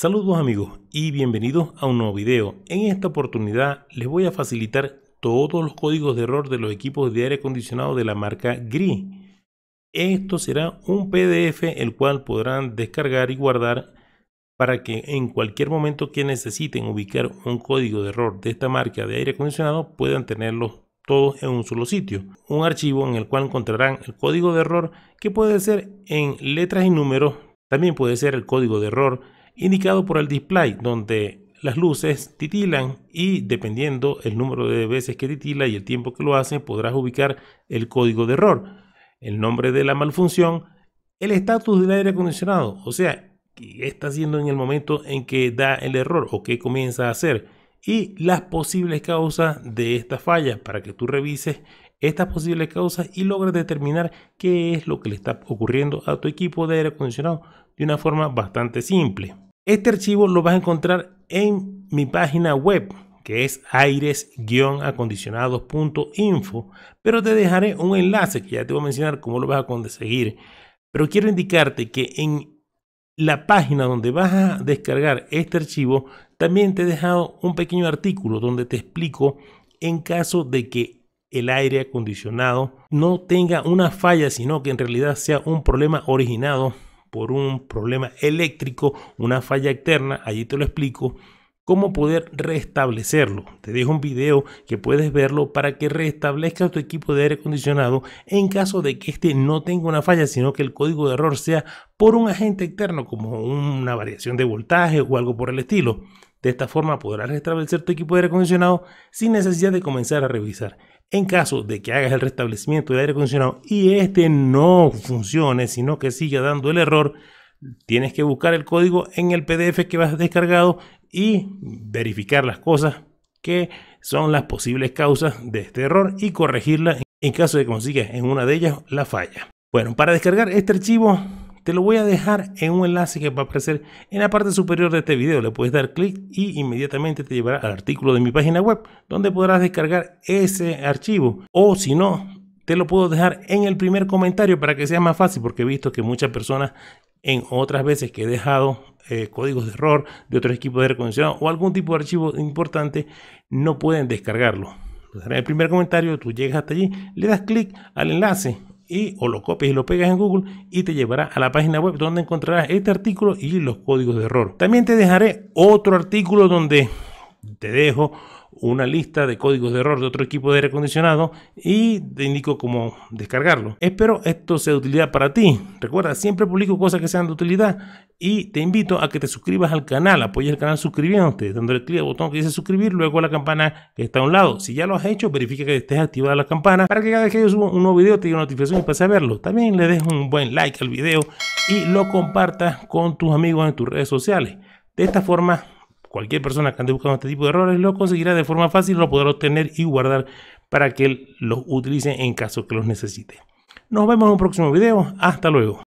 Saludos amigos y bienvenidos a un nuevo video. En esta oportunidad les voy a facilitar todos los códigos de error de los equipos de aire acondicionado de la marca GRI. Esto será un PDF el cual podrán descargar y guardar para que en cualquier momento que necesiten ubicar un código de error de esta marca de aire acondicionado puedan tenerlos todos en un solo sitio. Un archivo en el cual encontrarán el código de error que puede ser en letras y números, también puede ser el código de error indicado por el display, donde las luces titilan y dependiendo el número de veces que titila y el tiempo que lo hace, podrás ubicar el código de error, el nombre de la malfunción, el estatus del aire acondicionado, o sea, qué está haciendo en el momento en que da el error o qué comienza a hacer y las posibles causas de esta falla para que tú revises estas posibles causas y logres determinar qué es lo que le está ocurriendo a tu equipo de aire acondicionado de una forma bastante simple. Este archivo lo vas a encontrar en mi página web que es aires-acondicionados.info, pero te dejaré un enlace que ya te voy a mencionar cómo lo vas a conseguir. Pero quiero indicarte que en la página donde vas a descargar este archivo, también te he dejado un pequeño artículo donde te explico en caso de que el aire acondicionado no tenga una falla, sino que en realidad sea un problema originado por un problema eléctrico, una falla externa, allí te lo explico, cómo poder restablecerlo. Te dejo un video que puedes verlo para que restablezca tu equipo de aire acondicionado en caso de que este no tenga una falla, sino que el código de error sea por un agente externo como una variación de voltaje o algo por el estilo. De esta forma podrás restablecer tu equipo de aire acondicionado sin necesidad de comenzar a revisar en caso de que hagas el restablecimiento del aire acondicionado y este no funcione, sino que siga dando el error, tienes que buscar el código en el PDF que vas descargado y verificar las cosas que son las posibles causas de este error y corregirlas en caso de que consigas en una de ellas la falla. Bueno, para descargar este archivo te lo voy a dejar en un enlace que va a aparecer en la parte superior de este video. Le puedes dar clic y inmediatamente te llevará al artículo de mi página web donde podrás descargar ese archivo. O si no, te lo puedo dejar en el primer comentario para que sea más fácil porque he visto que muchas personas en otras veces que he dejado eh, códigos de error de otro equipo de recondicionado o algún tipo de archivo importante no pueden descargarlo. En el primer comentario tú llegas hasta allí, le das clic al enlace y o lo copias y lo pegas en Google y te llevará a la página web donde encontrarás este artículo y los códigos de error. También te dejaré otro artículo donde te dejo una lista de códigos de error de otro equipo de aire acondicionado y te indico cómo descargarlo. Espero esto sea de utilidad para ti. Recuerda, siempre publico cosas que sean de utilidad y te invito a que te suscribas al canal, apoyes el canal suscribiéndote, dándole clic al botón que dice suscribir, luego a la campana que está a un lado. Si ya lo has hecho, verifica que estés activada la campana para que cada vez que yo suba un nuevo video te diga notificaciones notificación y pase verlo. También le des un buen like al video y lo compartas con tus amigos en tus redes sociales. De esta forma Cualquier persona que ande buscando este tipo de errores lo conseguirá de forma fácil, lo podrá obtener y guardar para que los utilice en caso que los necesite. Nos vemos en un próximo video. Hasta luego.